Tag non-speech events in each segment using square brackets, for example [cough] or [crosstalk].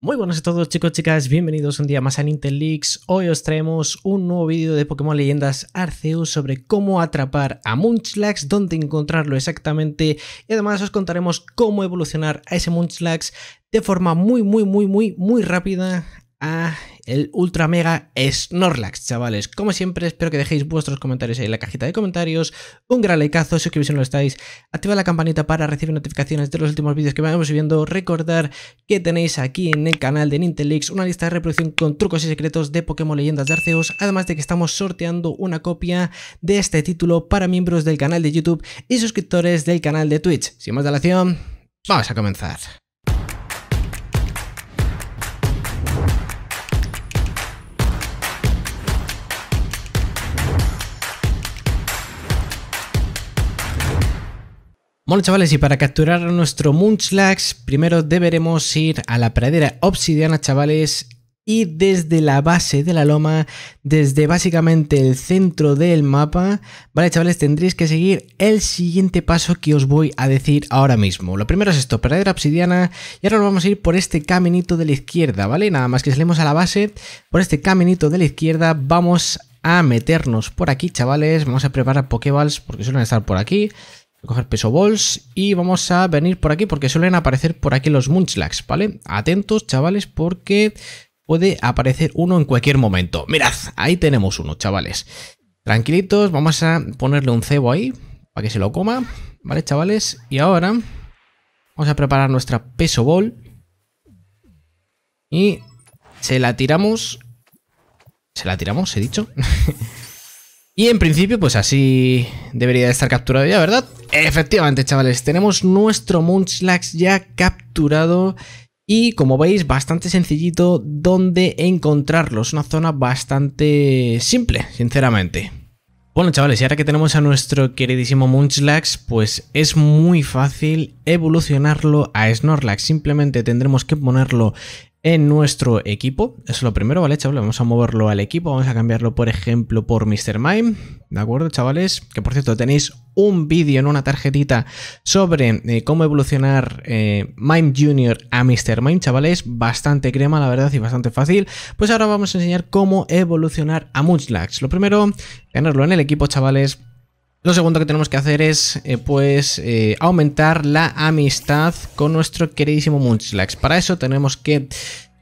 Muy buenas a todos chicos, chicas, bienvenidos un día más a Nintel Leaks. Hoy os traemos un nuevo vídeo de Pokémon Leyendas Arceus sobre cómo atrapar a Munchlax, dónde encontrarlo exactamente y además os contaremos cómo evolucionar a ese Munchlax de forma muy, muy, muy, muy, muy rápida a ah, el ultra mega Snorlax, chavales. Como siempre, espero que dejéis vuestros comentarios ahí en la cajita de comentarios. Un gran likeazo, suscribiros si no lo estáis. Activa la campanita para recibir notificaciones de los últimos vídeos que vayamos subiendo. Recordar que tenéis aquí en el canal de Nintelix una lista de reproducción con trucos y secretos de Pokémon Leyendas de Arceus. Además de que estamos sorteando una copia de este título para miembros del canal de YouTube y suscriptores del canal de Twitch. Sin más dilación, vamos a comenzar. Bueno chavales, y para capturar nuestro Munchlax, primero deberemos ir a la pradera obsidiana chavales y desde la base de la loma, desde básicamente el centro del mapa, vale chavales, tendréis que seguir el siguiente paso que os voy a decir ahora mismo. Lo primero es esto, pradera obsidiana, y ahora nos vamos a ir por este caminito de la izquierda, ¿vale? Nada más que salimos a la base, por este caminito de la izquierda vamos a meternos por aquí chavales, vamos a preparar Pokéballs porque suelen estar por aquí a coger peso balls y vamos a venir por aquí porque suelen aparecer por aquí los munchlags, ¿vale? Atentos, chavales, porque puede aparecer uno en cualquier momento. Mirad, ahí tenemos uno, chavales. Tranquilitos, vamos a ponerle un cebo ahí para que se lo coma, ¿vale, chavales? Y ahora vamos a preparar nuestra peso ball y se la tiramos. ¿Se la tiramos? ¿He dicho? [laughs] Y en principio, pues así debería de estar capturado ya, ¿verdad? Efectivamente, chavales, tenemos nuestro Munchlax ya capturado y como veis, bastante sencillito donde encontrarlos. Una zona bastante simple, sinceramente. Bueno, chavales, y ahora que tenemos a nuestro queridísimo Munchlax, pues es muy fácil evolucionarlo a Snorlax. Simplemente tendremos que ponerlo en nuestro equipo. Eso es lo primero, ¿vale, chavales? Vamos a moverlo al equipo. Vamos a cambiarlo, por ejemplo, por Mr. Mime. ¿De acuerdo, chavales? Que, por cierto, tenéis un vídeo en una tarjetita sobre eh, cómo evolucionar eh, Mime Junior a Mr. Mime, chavales. Bastante crema, la verdad, y bastante fácil. Pues ahora vamos a enseñar cómo evolucionar a Munchlax. Lo primero, tenerlo en el equipo, chavales lo segundo que tenemos que hacer es, eh, pues, eh, aumentar la amistad con nuestro queridísimo Munchlax. Para eso tenemos que,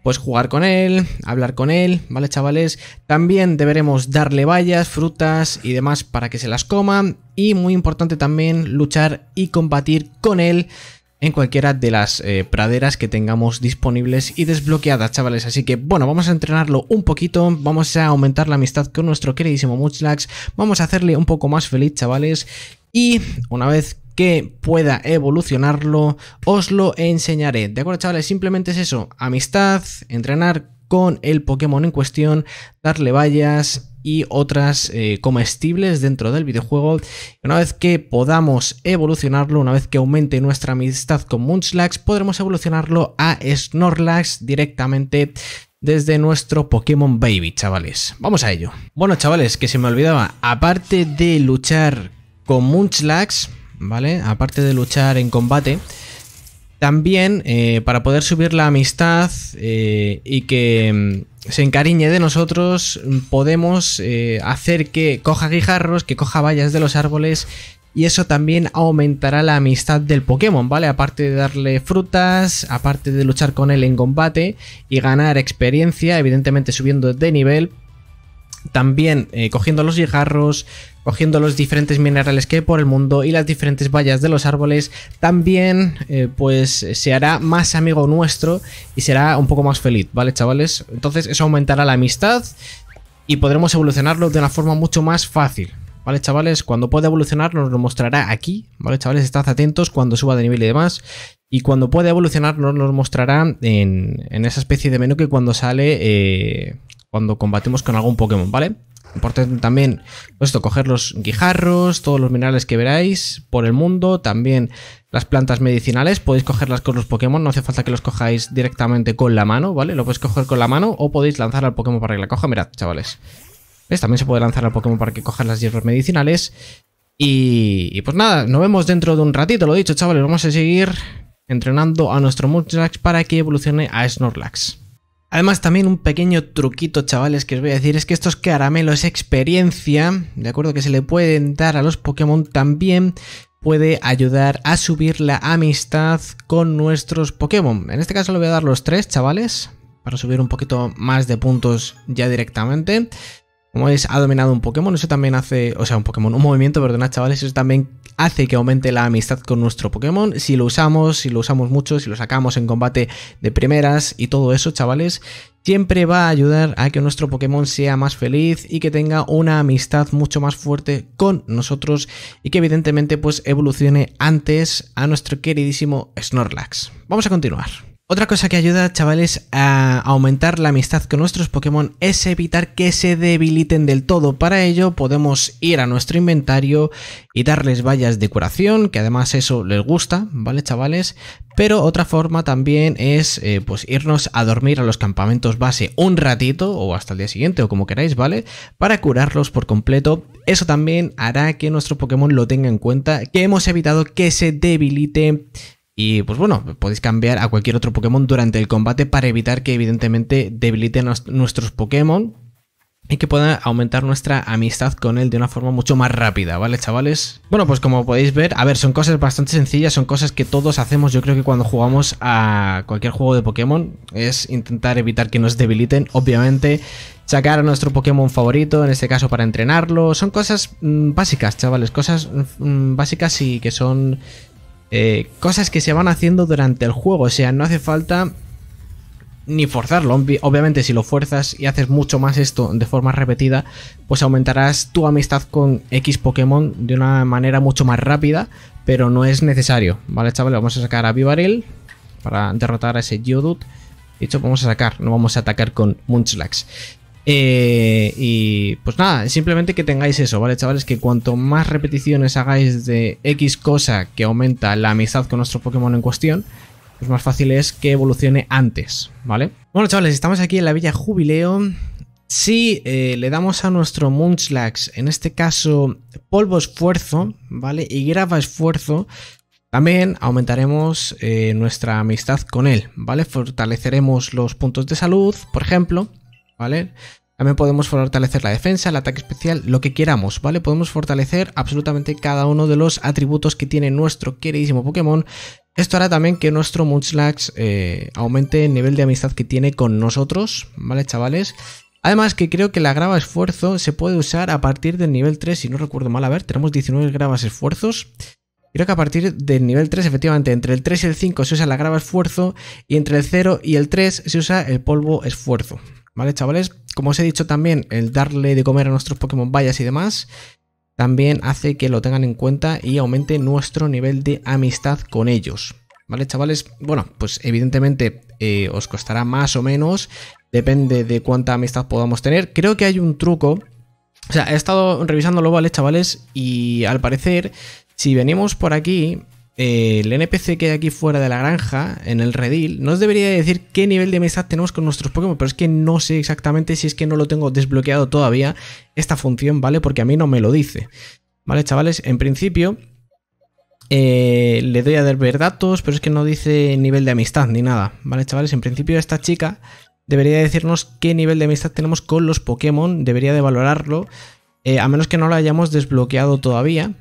pues, jugar con él, hablar con él, ¿vale, chavales? También deberemos darle vallas, frutas y demás para que se las coma. Y muy importante también luchar y combatir con él en cualquiera de las eh, praderas que tengamos disponibles y desbloqueadas, chavales. Así que, bueno, vamos a entrenarlo un poquito, vamos a aumentar la amistad con nuestro queridísimo Muchlax, vamos a hacerle un poco más feliz, chavales, y una vez que pueda evolucionarlo, os lo enseñaré. ¿De acuerdo, chavales? Simplemente es eso, amistad, entrenar con el Pokémon en cuestión, darle vallas y otras eh, comestibles dentro del videojuego. Una vez que podamos evolucionarlo, una vez que aumente nuestra amistad con Munchlax, podremos evolucionarlo a Snorlax directamente desde nuestro Pokémon Baby, chavales. Vamos a ello. Bueno, chavales, que se me olvidaba, aparte de luchar con Munchlax, ¿vale? Aparte de luchar en combate, también eh, para poder subir la amistad eh, y que mm, se encariñe de nosotros, podemos eh, hacer que coja guijarros, que coja vallas de los árboles y eso también aumentará la amistad del Pokémon, ¿vale? Aparte de darle frutas, aparte de luchar con él en combate y ganar experiencia, evidentemente subiendo de nivel, también eh, cogiendo los cigarros, cogiendo los diferentes minerales que hay por el mundo y las diferentes vallas de los árboles, también eh, pues se hará más amigo nuestro y será un poco más feliz, ¿vale chavales? Entonces eso aumentará la amistad y podremos evolucionarlo de una forma mucho más fácil. ¿Vale, chavales? Cuando pueda evolucionar nos lo mostrará aquí. ¿Vale, chavales? Estad atentos cuando suba de nivel y demás. Y cuando pueda evolucionar nos lo mostrará en, esa especie de menú que cuando sale eh, cuando combatimos con algún Pokémon, ¿vale? Importante también pues esto, coger los guijarros, todos los minerales que veráis por el mundo, también las plantas medicinales, podéis cogerlas con los Pokémon, no hace falta que los cojáis directamente con la mano, ¿vale? Lo podéis coger con la mano o podéis lanzar al Pokémon para que la coja, mirad, chavales. ¿Ves? También se puede lanzar al Pokémon para que coja las hierbas medicinales. Y, pues nada, nos vemos dentro de un ratito, lo dicho, chavales, vamos a seguir entrenando a nuestro Multilax para que evolucione a Snorlax. Además, también un pequeño truquito, chavales, que os voy a decir es que estos caramelos experiencia, de acuerdo, que se le pueden dar a los Pokémon también puede ayudar a subir la amistad con nuestros Pokémon. En este caso le voy a dar los tres, chavales, para subir un poquito más de puntos ya directamente como es, ha dominado un Pokémon, eso también hace, o sea, un Pokémon, un movimiento, perdonad chavales, eso también hace que aumente la amistad con nuestro Pokémon, si lo usamos, si lo usamos mucho, si lo sacamos en combate de primeras y todo eso, chavales, siempre va a ayudar a que nuestro Pokémon sea más feliz y que tenga una amistad mucho más fuerte con nosotros y que evidentemente pues evolucione antes a nuestro queridísimo Snorlax. Vamos a continuar. Otra cosa que ayuda, chavales, a aumentar la amistad con nuestros Pokémon es evitar que se debiliten del todo. Para ello podemos ir a nuestro inventario y darles vallas de curación, que además eso les gusta, ¿vale, chavales? Pero otra forma también es eh, pues irnos a dormir a los campamentos base un ratito o hasta el día siguiente o como queráis, ¿vale? Para curarlos por completo. Eso también hará que nuestro Pokémon lo tenga en cuenta, que hemos evitado que se debilite y pues bueno, podéis cambiar a cualquier otro Pokémon durante el combate para evitar que evidentemente debiliten nuestros Pokémon y que pueda aumentar nuestra amistad con él de una forma mucho más rápida, ¿vale, chavales? Bueno, pues como podéis ver, a ver, son cosas bastante sencillas, son cosas que todos hacemos, yo creo que cuando jugamos a cualquier juego de Pokémon, es intentar evitar que nos debiliten, obviamente, sacar a nuestro Pokémon favorito, en este caso para entrenarlo, son cosas mm, básicas, chavales, cosas mm, básicas y que son eh, cosas que se van haciendo durante el juego. O sea, no hace falta ni forzarlo. Obviamente, si lo fuerzas y haces mucho más esto de forma repetida, pues aumentarás tu amistad con X Pokémon de una manera mucho más rápida, pero no es necesario. Vale, chavales, vamos a sacar a Vivaril para derrotar a ese Geodude. De hecho, vamos a sacar, no vamos a atacar con Munchlax. Eh, y pues nada, simplemente que tengáis eso, ¿vale, chavales? Que cuanto más repeticiones hagáis de X cosa que aumenta la amistad con nuestro Pokémon en cuestión, pues más fácil es que evolucione antes, ¿vale? Bueno, chavales, estamos aquí en la Villa Jubileo. Si eh, le damos a nuestro Munchlax, en este caso, polvo esfuerzo, ¿vale? Y grava esfuerzo, también aumentaremos eh, nuestra amistad con él, ¿vale? Fortaleceremos los puntos de salud, por ejemplo. ¿vale? También podemos fortalecer la defensa, el ataque especial, lo que queramos, ¿vale? Podemos fortalecer absolutamente cada uno de los atributos que tiene nuestro queridísimo Pokémon. Esto hará también que nuestro Munchlax eh, aumente el nivel de amistad que tiene con nosotros, ¿vale, chavales? Además que creo que la grava esfuerzo se puede usar a partir del nivel 3, si no recuerdo mal, a ver, tenemos 19 gravas esfuerzos. Creo que a partir del nivel 3, efectivamente, entre el 3 y el 5 se usa la grava esfuerzo y entre el 0 y el 3 se usa el polvo esfuerzo, ¿Vale, chavales? Como os he dicho también, el darle de comer a nuestros Pokémon vallas y demás también hace que lo tengan en cuenta y aumente nuestro nivel de amistad con ellos. ¿Vale, chavales? Bueno, pues evidentemente eh, os costará más o menos, depende de cuánta amistad podamos tener. Creo que hay un truco, o sea, he estado revisándolo, ¿vale, chavales? Y al parecer, si venimos por aquí, eh, el NPC que hay aquí fuera de la granja, en el redil, nos debería decir qué nivel de amistad tenemos con nuestros Pokémon, pero es que no sé exactamente si es que no lo tengo desbloqueado todavía esta función, ¿vale? Porque a mí no me lo dice. ¿Vale, chavales? En principio, eh, le doy a ver datos, pero es que no dice nivel de amistad ni nada, ¿vale, chavales? En principio, esta chica debería decirnos qué nivel de amistad tenemos con los Pokémon, debería de valorarlo, eh, a menos que no lo hayamos desbloqueado todavía.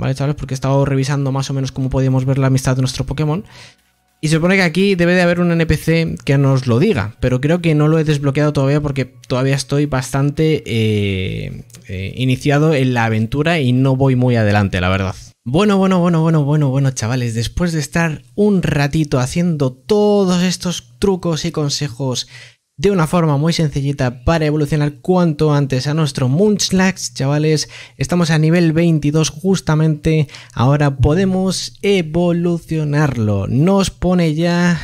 ¿vale, chavales? Porque he estado revisando más o menos cómo podíamos ver la amistad de nuestro Pokémon. Y se supone que aquí debe de haber un NPC que nos lo diga, pero creo que no lo he desbloqueado todavía porque todavía estoy bastante eh, eh, iniciado en la aventura y no voy muy adelante, la verdad. Bueno, bueno, bueno, bueno, bueno, bueno, chavales, después de estar un ratito haciendo todos estos trucos y consejos de una forma muy sencillita para evolucionar cuanto antes a nuestro Munchlax, chavales. Estamos a nivel 22 justamente, ahora podemos evolucionarlo. Nos pone ya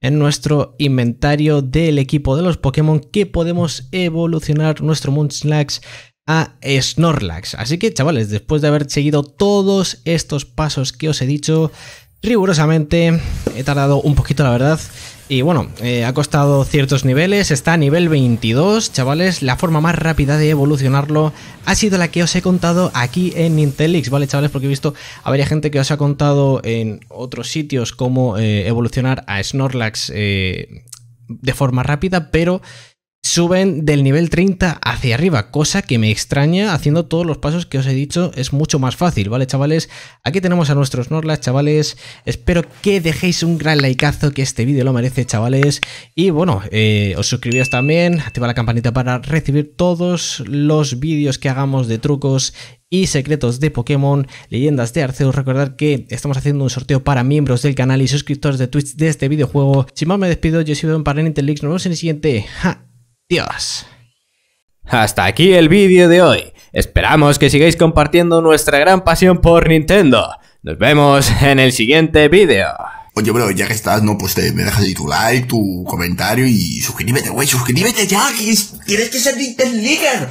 en nuestro inventario del equipo de los Pokémon que podemos evolucionar nuestro Munchlax a Snorlax. Así que chavales, después de haber seguido todos estos pasos que os he dicho, rigurosamente he tardado un poquito la verdad y bueno, eh, ha costado ciertos niveles, está a nivel 22, chavales. La forma más rápida de evolucionarlo ha sido la que os he contado aquí en Intelix, ¿vale, chavales? Porque he visto a varias gente que os ha contado en otros sitios cómo eh, evolucionar a Snorlax eh, de forma rápida, pero suben del nivel 30 hacia arriba, cosa que me extraña haciendo todos los pasos que os he dicho, es mucho más fácil, ¿vale chavales? Aquí tenemos a nuestros Norlas, chavales, espero que dejéis un gran likeazo que este vídeo lo merece, chavales, y bueno, eh, os suscribíos también, activa la campanita para recibir todos los vídeos que hagamos de trucos y secretos de Pokémon, leyendas de Arceus. Recordad que estamos haciendo un sorteo para miembros del canal y suscriptores de Twitch de este videojuego. Sin más me despido, yo soy Ben nos vemos en el siguiente. Dios. Hasta aquí el vídeo de hoy. Esperamos que sigáis compartiendo nuestra gran pasión por Nintendo. Nos vemos en el siguiente vídeo. Oye, bro, ya que estás, no, pues me dejas ahí tu like, tu comentario y suscríbete, güey, suscríbete ya, que tienes que ser Nintendo League.